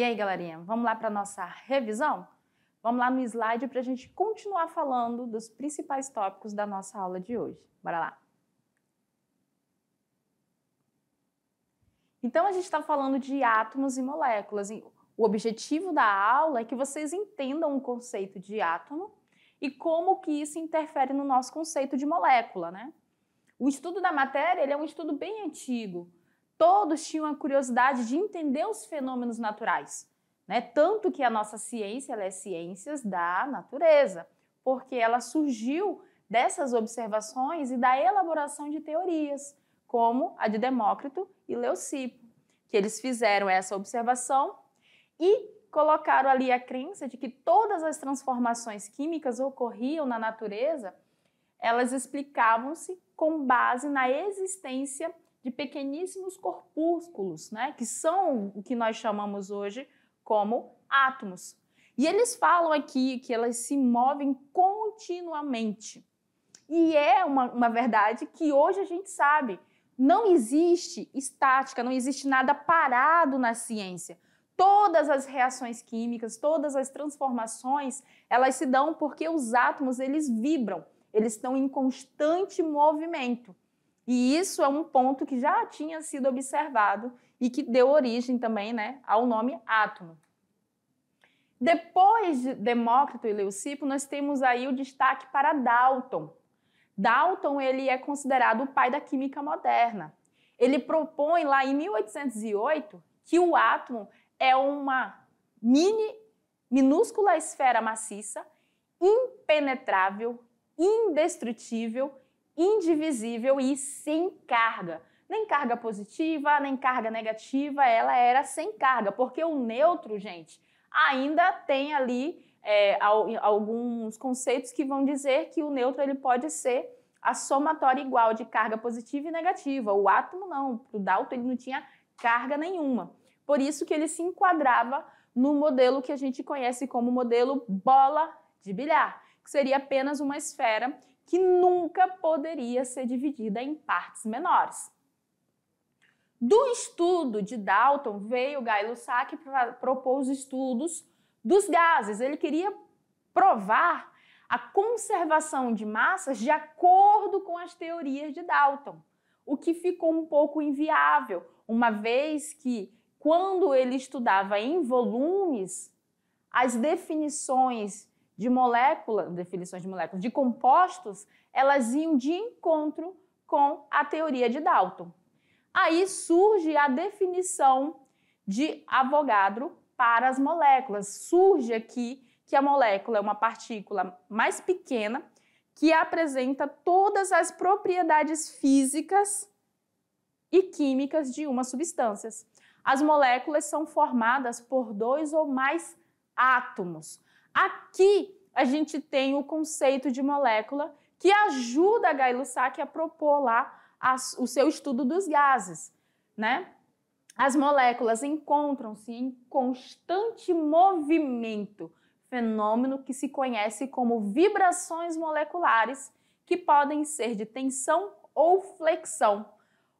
E aí, galerinha, vamos lá para nossa revisão? Vamos lá no slide para a gente continuar falando dos principais tópicos da nossa aula de hoje. Bora lá! Então, a gente está falando de átomos e moléculas. O objetivo da aula é que vocês entendam o conceito de átomo e como que isso interfere no nosso conceito de molécula, né? O estudo da matéria ele é um estudo bem antigo todos tinham a curiosidade de entender os fenômenos naturais. Né? Tanto que a nossa ciência é ciências da natureza, porque ela surgiu dessas observações e da elaboração de teorias, como a de Demócrito e Leucipo, que eles fizeram essa observação e colocaram ali a crença de que todas as transformações químicas ocorriam na natureza, elas explicavam-se com base na existência de pequeníssimos corpúsculos, né, que são o que nós chamamos hoje como átomos. E eles falam aqui que elas se movem continuamente. E é uma, uma verdade que hoje a gente sabe. Não existe estática, não existe nada parado na ciência. Todas as reações químicas, todas as transformações, elas se dão porque os átomos eles vibram, eles estão em constante movimento. E isso é um ponto que já tinha sido observado e que deu origem também né, ao nome átomo. Depois de Demócrito e Leucipo, nós temos aí o destaque para Dalton. Dalton ele é considerado o pai da química moderna. Ele propõe lá em 1808 que o átomo é uma mini, minúscula esfera maciça, impenetrável, indestrutível indivisível e sem carga. Nem carga positiva, nem carga negativa, ela era sem carga, porque o neutro, gente, ainda tem ali é, alguns conceitos que vão dizer que o neutro ele pode ser a somatória igual de carga positiva e negativa. O átomo não, o Dalton ele não tinha carga nenhuma. Por isso que ele se enquadrava no modelo que a gente conhece como modelo bola de bilhar, que seria apenas uma esfera que nunca poderia ser dividida em partes menores. Do estudo de Dalton veio Gay-Lussac para propor os estudos dos gases. Ele queria provar a conservação de massas de acordo com as teorias de Dalton, o que ficou um pouco inviável, uma vez que quando ele estudava em volumes, as definições de moléculas, definições de moléculas, de compostos, elas iam de encontro com a teoria de Dalton. Aí surge a definição de Avogadro para as moléculas. Surge aqui que a molécula é uma partícula mais pequena que apresenta todas as propriedades físicas e químicas de uma substância. As moléculas são formadas por dois ou mais átomos. Aqui a gente tem o conceito de molécula que ajuda a Gay-Lussac a propor lá as, o seu estudo dos gases, né? As moléculas encontram-se em constante movimento, fenômeno que se conhece como vibrações moleculares, que podem ser de tensão ou flexão.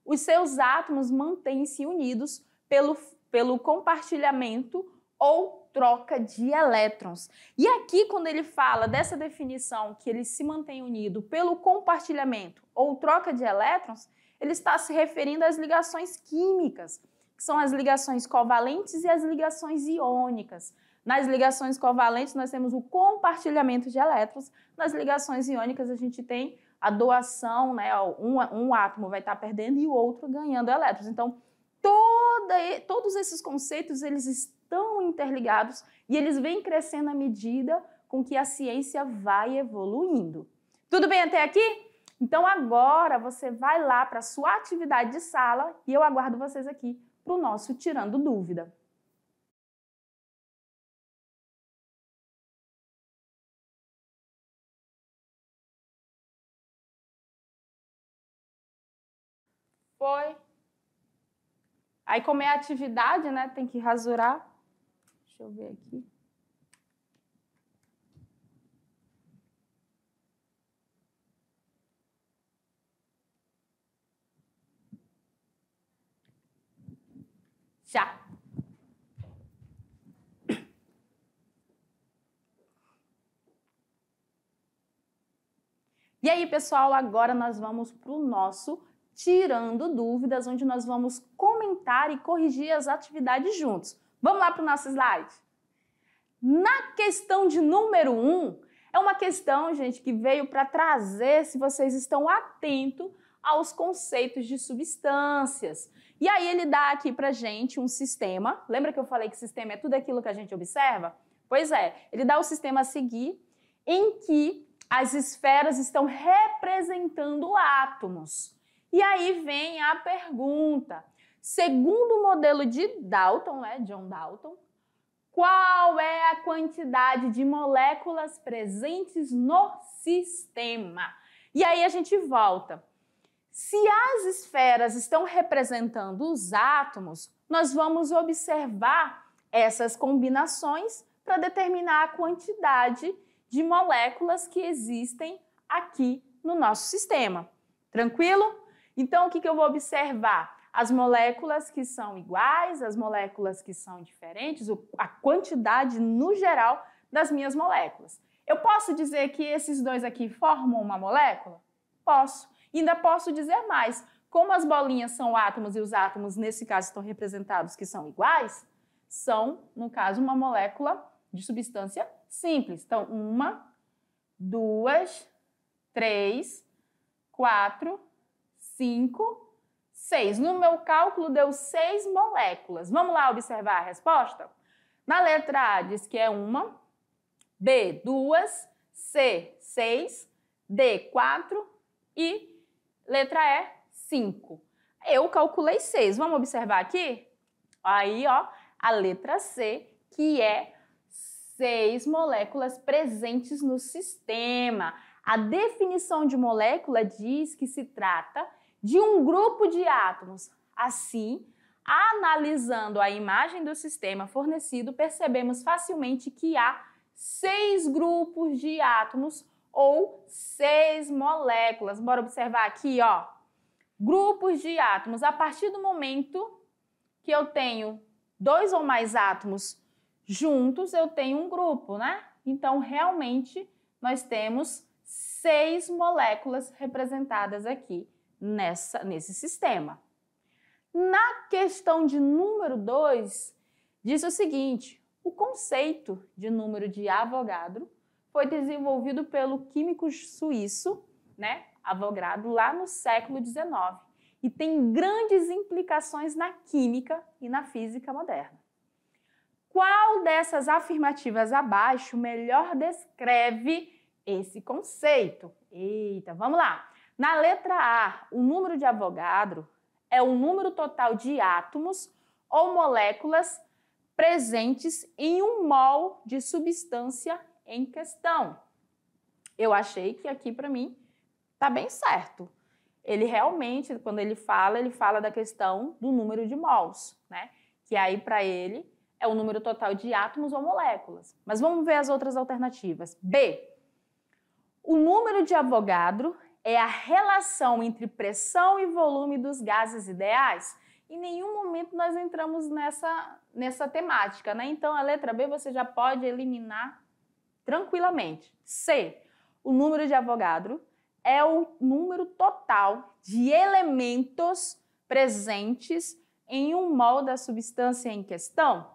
Os seus átomos mantêm-se unidos pelo, pelo compartilhamento ou troca de elétrons. E aqui, quando ele fala dessa definição que ele se mantém unido pelo compartilhamento ou troca de elétrons, ele está se referindo às ligações químicas, que são as ligações covalentes e as ligações iônicas. Nas ligações covalentes, nós temos o compartilhamento de elétrons, nas ligações iônicas, a gente tem a doação, né? Um, um átomo vai estar perdendo e o outro ganhando elétrons. Então, toda, todos esses conceitos eles estão interligados e eles vêm crescendo à medida com que a ciência vai evoluindo. Tudo bem até aqui? Então agora você vai lá para a sua atividade de sala e eu aguardo vocês aqui para o nosso Tirando Dúvida. Foi. Aí como é atividade, né, tem que rasurar. Deixa eu ver aqui. Já. E aí, pessoal, agora nós vamos para o nosso Tirando Dúvidas, onde nós vamos comentar e corrigir as atividades juntos. Vamos lá para o nosso slide. Na questão de número 1, um, é uma questão, gente, que veio para trazer se vocês estão atentos aos conceitos de substâncias. E aí ele dá aqui para gente um sistema. Lembra que eu falei que sistema é tudo aquilo que a gente observa? Pois é, ele dá o sistema a seguir, em que as esferas estão representando átomos. E aí vem a pergunta: Segundo o modelo de Dalton, né, John Dalton, qual é a quantidade de moléculas presentes no sistema? E aí a gente volta. Se as esferas estão representando os átomos, nós vamos observar essas combinações para determinar a quantidade de moléculas que existem aqui no nosso sistema. Tranquilo? Então, o que, que eu vou observar? as moléculas que são iguais, as moléculas que são diferentes, a quantidade no geral das minhas moléculas. Eu posso dizer que esses dois aqui formam uma molécula? Posso. E ainda posso dizer mais. Como as bolinhas são átomos e os átomos, nesse caso, estão representados que são iguais, são, no caso, uma molécula de substância simples. Então, uma, duas, três, quatro, cinco, 6. No meu cálculo deu 6 moléculas. Vamos lá observar a resposta? Na letra A diz que é 1, B, 2, C, 6, D, 4 e letra E, 5. Eu calculei 6. Vamos observar aqui? Aí, ó, a letra C, que é 6 moléculas presentes no sistema. A definição de molécula diz que se trata de de um grupo de átomos. Assim, analisando a imagem do sistema fornecido, percebemos facilmente que há seis grupos de átomos ou seis moléculas. Bora observar aqui, ó. Grupos de átomos. A partir do momento que eu tenho dois ou mais átomos juntos, eu tenho um grupo, né? Então, realmente, nós temos seis moléculas representadas aqui nessa, nesse sistema. Na questão de número 2, diz o seguinte: o conceito de número de Avogadro foi desenvolvido pelo químico suíço, né, Avogadro, lá no século XIX e tem grandes implicações na química e na física moderna. Qual dessas afirmativas abaixo melhor descreve esse conceito? Eita, vamos lá! Na letra A, o número de Avogadro é o número total de átomos ou moléculas presentes em um mol de substância em questão. Eu achei que aqui para mim tá bem certo. Ele realmente, quando ele fala, ele fala da questão do número de mols, né? Que aí para ele é o número total de átomos ou moléculas. Mas vamos ver as outras alternativas. B. O número de Avogadro é a relação entre pressão e volume dos gases ideais. Em nenhum momento nós entramos nessa, nessa temática, né? Então a letra B você já pode eliminar tranquilamente. C. O número de Avogadro é o número total de elementos presentes em um mol da substância em questão.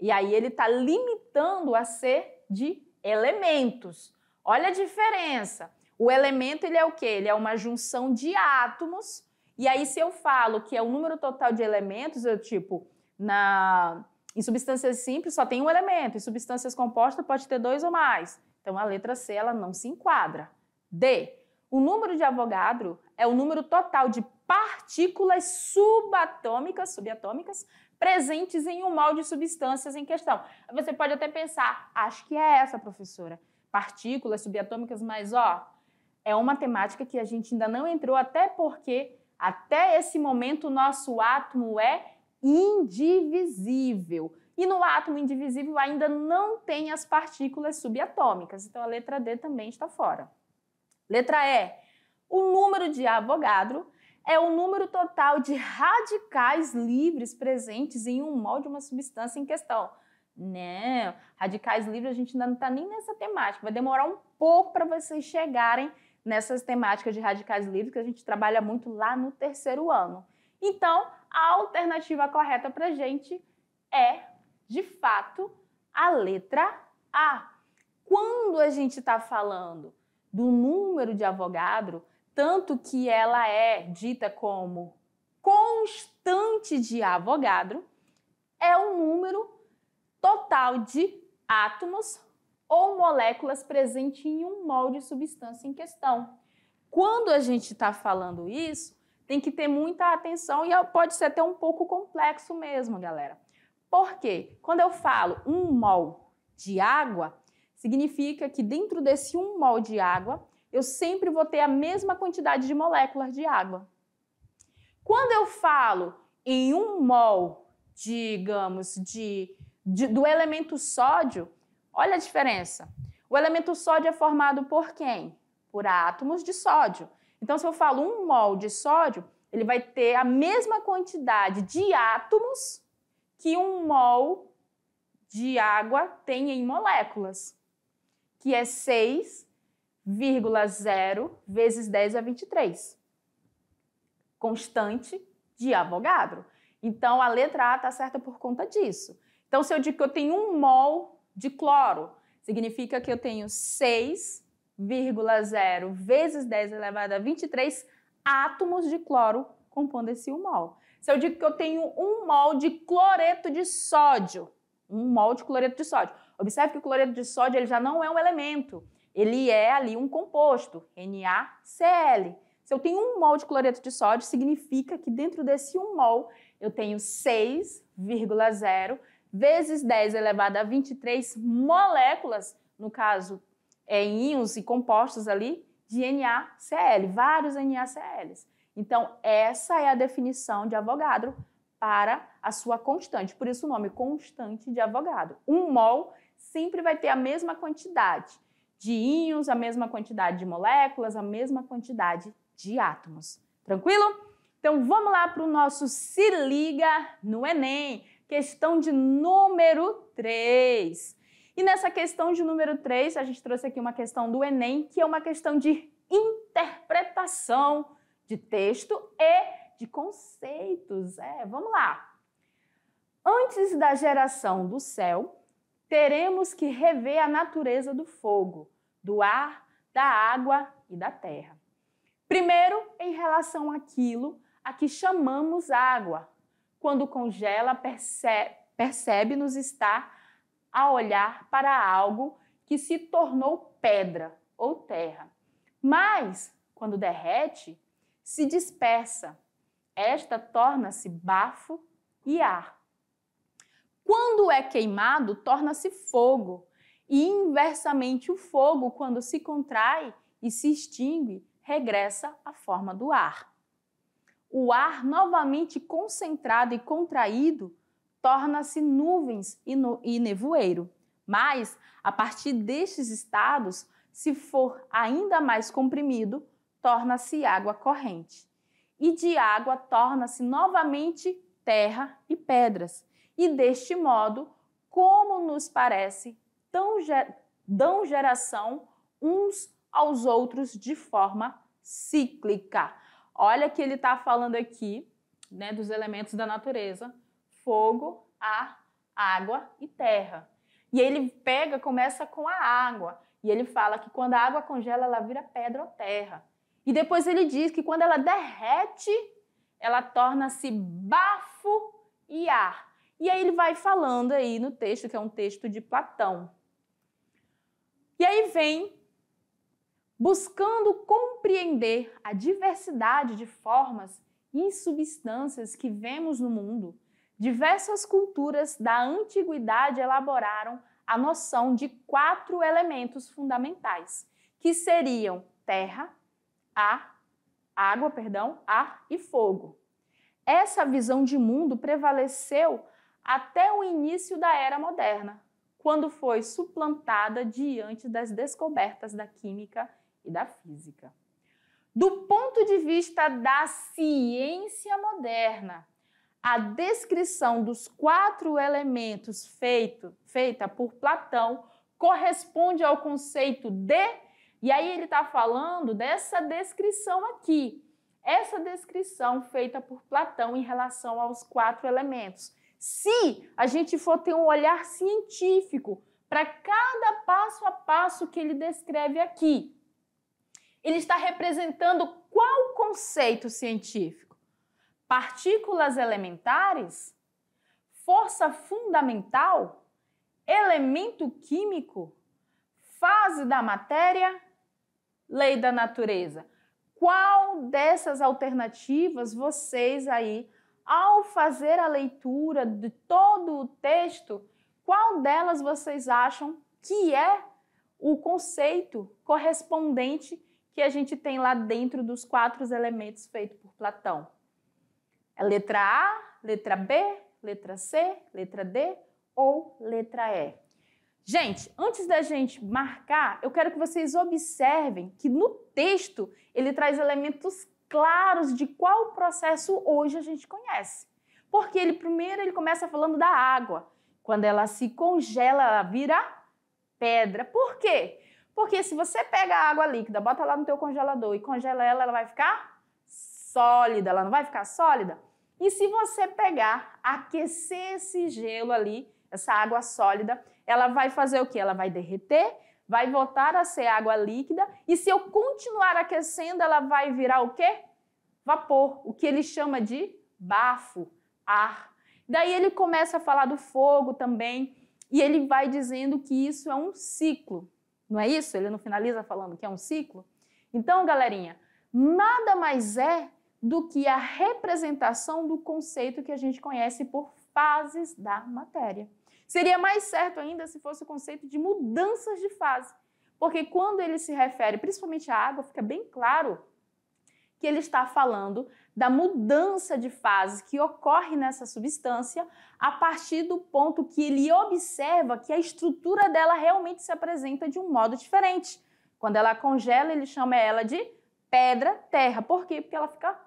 E aí ele está limitando a C de elementos. Olha a diferença. O elemento ele é o quê? Ele é uma junção de átomos. E aí se eu falo que é o número total de elementos, eu tipo na em substâncias simples só tem um elemento, em substâncias compostas pode ter dois ou mais. Então a letra C ela não se enquadra. D. O número de Avogadro é o número total de partículas subatômicas, subatômicas presentes em um molde de substâncias em questão. Você pode até pensar, acho que é essa, professora. Partículas subatômicas, mas ó, é uma temática que a gente ainda não entrou, até porque até esse momento o nosso átomo é indivisível. E no átomo indivisível ainda não tem as partículas subatômicas, então a letra D também está fora. Letra E. O número de Avogadro é o número total de radicais livres presentes em um mol de uma substância em questão. Não, radicais livres a gente ainda não está nem nessa temática, vai demorar um pouco para vocês chegarem nessas temáticas de radicais livres que a gente trabalha muito lá no terceiro ano. Então, a alternativa correta para a gente é, de fato, a letra A. Quando a gente está falando do número de Avogadro, tanto que ela é dita como constante de Avogadro, é o número total de átomos ou moléculas presentes em um mol de substância em questão. Quando a gente está falando isso, tem que ter muita atenção e é, pode ser até um pouco complexo mesmo, galera. Porque quando eu falo um mol de água, significa que dentro desse um mol de água, eu sempre vou ter a mesma quantidade de moléculas de água. Quando eu falo em um mol, digamos, de, de do elemento sódio, Olha a diferença. O elemento sódio é formado por quem? Por átomos de sódio. Então, se eu falo um mol de sódio, ele vai ter a mesma quantidade de átomos que um mol de água tem em moléculas, que é 6,0 vezes 10 a 23. Constante de Avogadro. Então, a letra A está certa por conta disso. Então, se eu digo que eu tenho um mol de cloro. Significa que eu tenho 6,0 vezes 10 elevado a 23 átomos de cloro compondo esse 1 mol. Se eu digo que eu tenho 1 mol de cloreto de sódio, 1 mol de cloreto de sódio. Observe que o cloreto de sódio ele já não é um elemento, ele é ali um composto, NaCl. Se eu tenho 1 mol de cloreto de sódio, significa que dentro desse 1 mol eu tenho 6,0 vezes 10 elevado a 23 moléculas, no caso, é, íons e compostos ali, de NaCl, vários NaCl's. Então, essa é a definição de Avogadro para a sua constante, por isso o nome constante de Avogadro. Um mol sempre vai ter a mesma quantidade de íons, a mesma quantidade de moléculas, a mesma quantidade de átomos. Tranquilo? Então vamos lá para o nosso Se Liga no Enem questão de número 3. E nessa questão de número 3, a gente trouxe aqui uma questão do Enem, que é uma questão de interpretação de texto e de conceitos. É, vamos lá. Antes da geração do céu, teremos que rever a natureza do fogo, do ar, da água e da terra. Primeiro, em relação àquilo a que chamamos água, quando congela, percebe, percebe nos estar a olhar para algo que se tornou pedra ou terra. Mas, quando derrete, se dispersa. Esta torna-se bafo e ar. Quando é queimado, torna-se fogo. E inversamente, o fogo, quando se contrai e se extingue, regressa à forma do ar o ar novamente concentrado e contraído torna-se nuvens e, no, e nevoeiro. Mas, a partir destes estados, se for ainda mais comprimido, torna-se água corrente. E de água torna-se novamente terra e pedras. E deste modo, como nos parece, tão ger dão geração uns aos outros de forma cíclica. Olha que ele está falando aqui né, dos elementos da natureza: fogo, ar, água e terra. E ele pega, começa com a água. E ele fala que quando a água congela, ela vira pedra ou terra. E depois ele diz que quando ela derrete, ela torna-se bafo e ar. E aí ele vai falando aí no texto, que é um texto de Platão. E aí vem buscando compreender a diversidade de formas e substâncias que vemos no mundo, diversas culturas da antiguidade elaboraram a noção de quatro elementos fundamentais, que seriam terra, ar, água, perdão, ar e fogo. Essa visão de mundo prevaleceu até o início da era moderna, quando foi suplantada diante das descobertas da química e da física. Do ponto de vista da ciência moderna, a descrição dos quatro elementos feito, feita por Platão corresponde ao conceito de, e aí ele está falando dessa descrição aqui, essa descrição feita por Platão em relação aos quatro elementos. Se a gente for ter um olhar científico para cada passo a passo que ele descreve aqui, ele está representando qual conceito científico? Partículas elementares? Força fundamental? Elemento químico? Fase da matéria? Lei da natureza? Qual dessas alternativas vocês aí, ao fazer a leitura de todo o texto, qual delas vocês acham que é o conceito correspondente que a gente tem lá dentro dos quatro elementos feitos por Platão. É letra A, letra B, letra C, letra D ou letra E. Gente, antes da gente marcar, eu quero que vocês observem que no texto ele traz elementos claros de qual processo hoje a gente conhece. Porque ele primeiro ele começa falando da água. Quando ela se congela, ela vira pedra. Por quê? Porque se você pega a água líquida, bota lá no teu congelador e congela ela, ela vai ficar sólida, ela não vai ficar sólida? E se você pegar, aquecer esse gelo ali, essa água sólida, ela vai fazer o que? Ela vai derreter, vai voltar a ser água líquida, e se eu continuar aquecendo, ela vai virar o quê? Vapor, o que ele chama de bafo, ar. Daí ele começa a falar do fogo também, e ele vai dizendo que isso é um ciclo. Não é isso? Ele não finaliza falando que é um ciclo? Então, galerinha, nada mais é do que a representação do conceito que a gente conhece por fases da matéria. Seria mais certo ainda se fosse o conceito de mudanças de fase, porque quando ele se refere principalmente à água, fica bem claro que ele está falando da mudança de fase que ocorre nessa substância a partir do ponto que ele observa que a estrutura dela realmente se apresenta de um modo diferente. Quando ela congela, ele chama ela de pedra terra. Por quê? Porque ela fica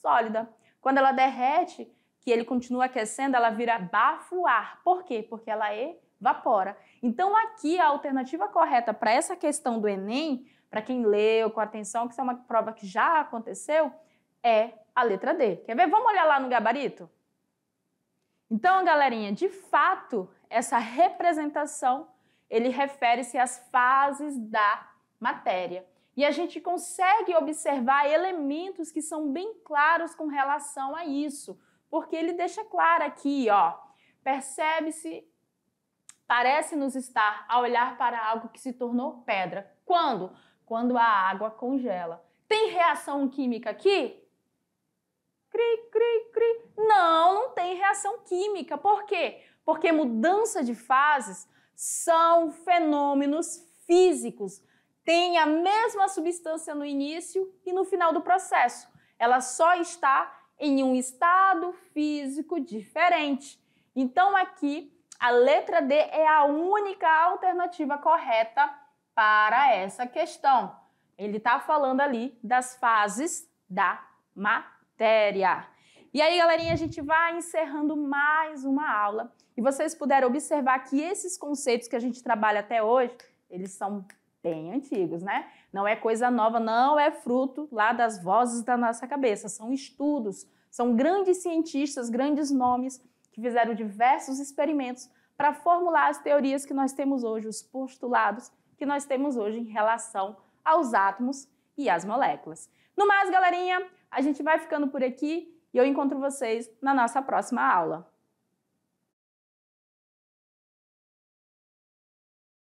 sólida. Quando ela derrete, que ele continua aquecendo, ela vira bafo ar. Por quê? Porque ela evapora. Então aqui a alternativa correta para essa questão do ENEM, para quem leu com atenção, que isso é uma prova que já aconteceu, é a letra D. Quer ver? Vamos olhar lá no gabarito? Então, galerinha, de fato, essa representação, ele refere-se às fases da matéria. E a gente consegue observar elementos que são bem claros com relação a isso, porque ele deixa claro aqui, ó, percebe-se, parece-nos estar a olhar para algo que se tornou pedra. Quando? Quando a água congela. Tem reação química aqui? cri, cri, cri. Não, não tem reação química. Por quê? Porque mudança de fases são fenômenos físicos. Tem a mesma substância no início e no final do processo. Ela só está em um estado físico diferente. Então aqui a letra D é a única alternativa correta para essa questão. Ele está falando ali das fases da matéria matéria. E aí, galerinha, a gente vai encerrando mais uma aula e vocês puderam observar que esses conceitos que a gente trabalha até hoje, eles são bem antigos, né? Não é coisa nova, não é fruto lá das vozes da nossa cabeça, são estudos, são grandes cientistas, grandes nomes que fizeram diversos experimentos para formular as teorias que nós temos hoje, os postulados que nós temos hoje em relação aos átomos e às moléculas. No mais, galerinha, a gente vai ficando por aqui e eu encontro vocês na nossa próxima aula.